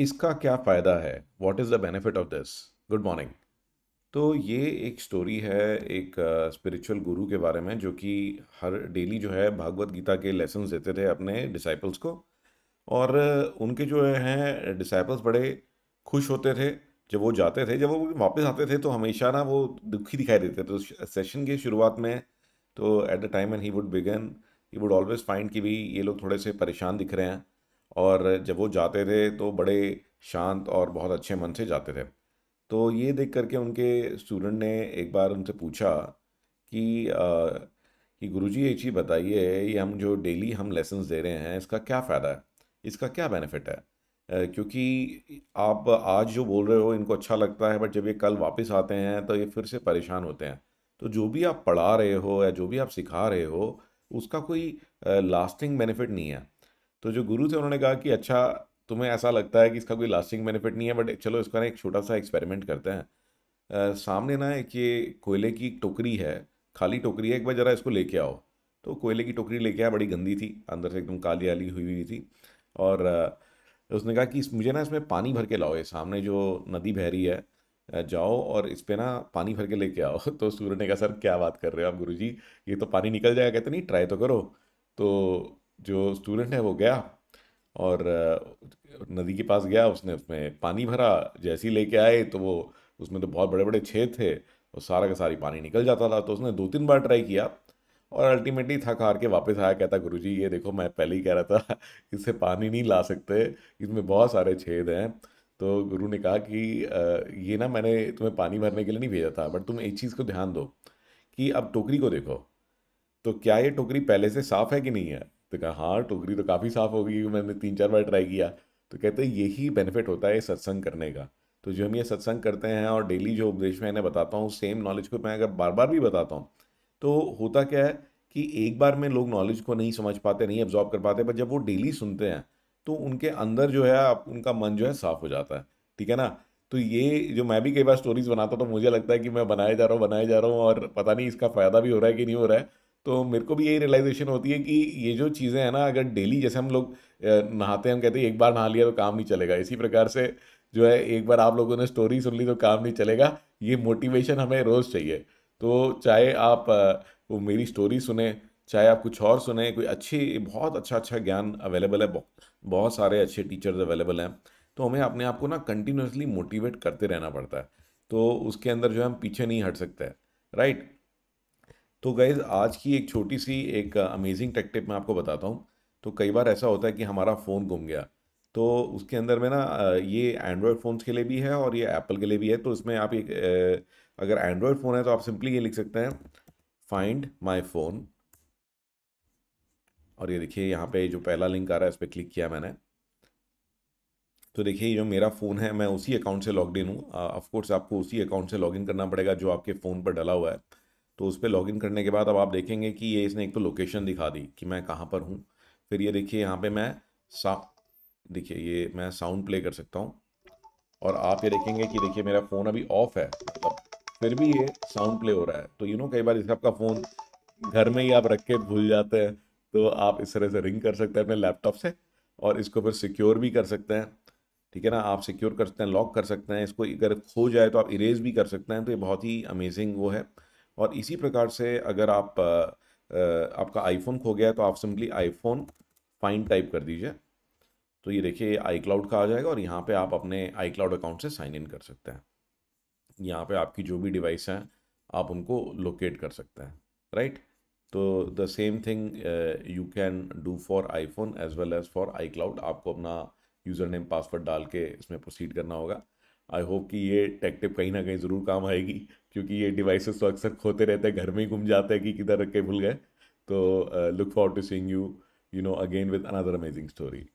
इसका क्या फ़ायदा है what is the benefit of this good morning तो ये एक स्टोरी है एक स्पिरिचुअल uh, गुरु के बारे में जो कि हर डेली जो है भागवत गीता के लेसन देते थे अपने डिसाइपल्स को और उनके जो हैं डिसाइपल्स बड़े खुश होते थे जब वो जाते थे जब वो वापस आते थे तो हमेशा ना वो दुखी दिखाई देते थे तो सेशन के शुरुआत में तो at the time and he would begin he would always find कि भाई ये लोग थोड़े से परेशान दिख रहे हैं और जब वो जाते थे तो बड़े शांत और बहुत अच्छे मन से जाते थे तो ये देख करके उनके स्टूडेंट ने एक बार उनसे पूछा कि आ, कि गुरुजी एक चीज़ बताइए ये हम जो डेली हम लेसन्स दे रहे हैं इसका क्या फ़ायदा है इसका क्या बेनिफिट है क्योंकि आप आज जो बोल रहे हो इनको अच्छा लगता है बट जब ये कल वापस आते हैं तो ये फिर से परेशान होते हैं तो जो भी आप पढ़ा रहे हो या जो भी आप सिखा रहे हो उसका कोई लास्टिंग बेनिफिट नहीं है तो जो गुरु थे उन्होंने कहा कि अच्छा तुम्हें ऐसा लगता है कि इसका कोई लास्टिंग बेनिफिट नहीं है बट चलो इसका ना एक छोटा सा एक्सपेरिमेंट करते हैं आ, सामने ना एक ये कोयले की टोकरी है खाली टोकरी है एक बार ज़रा इसको लेके आओ तो कोयले की टोकरी लेके आया बड़ी गंदी थी अंदर से एकदम काली आली हुई हुई थी और आ, उसने कहा कि इस मुझे ना इसमें पानी भर के लाओ ये सामने जो नदी बह रही है जाओ और इस पर ना पानी भर के लेके आओ तो सूर्य ने कहा सर क्या बात कर रहे हो आप गुरु ये तो पानी निकल जाएगा कहते नहीं ट्राई तो करो तो जो स्टूडेंट है वो गया और नदी के पास गया उसने उसमें पानी भरा जैसे ही लेके आए तो वो उसमें तो बहुत बड़े बड़े छेद थे और सारा का सारी पानी निकल जाता था तो उसने दो तीन बार ट्राई किया और अल्टीमेटली थक हार के वापस आया कहता गुरुजी ये देखो मैं पहले ही कह रहा था इससे पानी नहीं ला सकते इसमें बहुत सारे छेद हैं तो गुरु ने कहा कि ये ना मैंने तुम्हें पानी भरने के लिए नहीं भेजा था बट तुम एक चीज़ को ध्यान दो कि अब टोकरी को देखो तो क्या ये टोकरी पहले से साफ़ है कि नहीं है तो कहा हाँ टोकरी तो काफ़ी साफ़ हो गई मैंने तीन चार बार ट्राई किया तो कहते हैं यही बेनिफिट होता है सत्संग करने का तो जो हम ये सत्संग करते हैं और डेली जो उपदेश में इन्हें बताता हूँ सेम नॉलेज को मैं अगर बार बार भी बताता हूँ तो होता क्या है कि एक बार में लोग नॉलेज को नहीं समझ पाते नहीं अब्जॉर्व कर पाते पर जब वो डेली सुनते हैं तो उनके अंदर जो है उनका मन जो है साफ़ हो जाता है ठीक है ना तो ये जो मैं भी कई बार स्टोरीज बनाता हूँ तो मुझे लगता है कि मैं बनाया जा रहा हूँ बनाया जा रहा हूँ और पता नहीं इसका फ़ायदा भी हो रहा है कि नहीं हो रहा है तो मेरे को भी यही रियलाइजेशन होती है कि ये जो चीज़ें हैं ना अगर डेली जैसे हम लोग नहाते हैं हम कहते हैं एक बार नहा लिया तो काम नहीं चलेगा इसी प्रकार से जो है एक बार आप लोगों ने स्टोरी सुन ली तो काम नहीं चलेगा ये मोटिवेशन हमें रोज़ चाहिए तो चाहे आप वो मेरी स्टोरी सुने चाहे आप कुछ और सुने कोई अच्छी बहुत अच्छा अच्छा ज्ञान अवेलेबल है बहुत सारे अच्छे टीचर्स अवेलेबल हैं तो हमें अपने आप को ना कंटिन्यूसली मोटिवेट करते रहना पड़ता है तो उसके अंदर जो है हम पीछे नहीं हट सकते राइट तो गैज़ आज की एक छोटी सी एक अमेजिंग टेक टिप मैं आपको बताता हूँ तो कई बार ऐसा होता है कि हमारा फ़ोन गुम गया तो उसके अंदर में ना ये एंड्रॉयड फ़ोन्स के लिए भी है और ये एप्पल के लिए भी है तो इसमें आप एक अगर एंड्रॉयड फ़ोन है तो आप सिंपली ये लिख सकते हैं फाइंड माई फ़ोन और ये देखिए यहाँ पे जो पहला लिंक आ रहा है इस पर क्लिक किया मैंने तो देखिए जो मेरा फ़ोन है मैं उसी अकाउंट से लॉग इन हूँ ऑफकोर्स आपको उसी अकाउंट से लॉग इन करना पड़ेगा जो आपके फ़ोन पर डला हुआ है तो उस पर लॉगिन करने के बाद अब आप देखेंगे कि ये इसने एक तो लोकेशन दिखा दी कि मैं कहाँ पर हूँ फिर ये देखिए यहाँ पे मैं सा देखिए ये मैं साउंड प्ले कर सकता हूँ और आप ये देखेंगे कि देखिए मेरा फ़ोन अभी ऑफ है मतलब फिर भी ये साउंड प्ले हो रहा है तो यू नो कई बार इस आपका फ़ोन घर में ही आप रख के भूल जाते हैं तो आप इस तरह से रिंग कर सकते हैं अपने लैपटॉप से और इसको फिर सिक्योर भी कर सकते हैं ठीक है ना आप सिक्योर कर सकते हैं लॉक कर सकते हैं इसको अगर खो जाए तो आप इरेज भी कर सकते हैं तो ये बहुत ही अमेजिंग वो है और इसी प्रकार से अगर आप आपका आईफोन खो गया तो आप सिंपली आईफोन फाइंड टाइप कर दीजिए तो ये देखिए आई क्लाउड का आ जाएगा और यहाँ पे आप अपने आई क्लाउड अकाउंट से साइन इन कर सकते हैं यहाँ पे आपकी जो भी डिवाइस हैं आप उनको लोकेट कर सकते हैं राइट तो the same thing you can do for iPhone as well as for iCloud आपको अपना यूज़र नेम पासवर्ड डाल के इसमें प्रोसीड करना होगा आई होप कि ये टेक्टिव कहीं ना कहीं ज़रूर काम आएगी क्योंकि ये डिवाइसेस तो अक्सर खोते रहते हैं घर में ही घूम जाते हैं कि किधर रख के भूल गए तो look for to seeing you you know again with another amazing story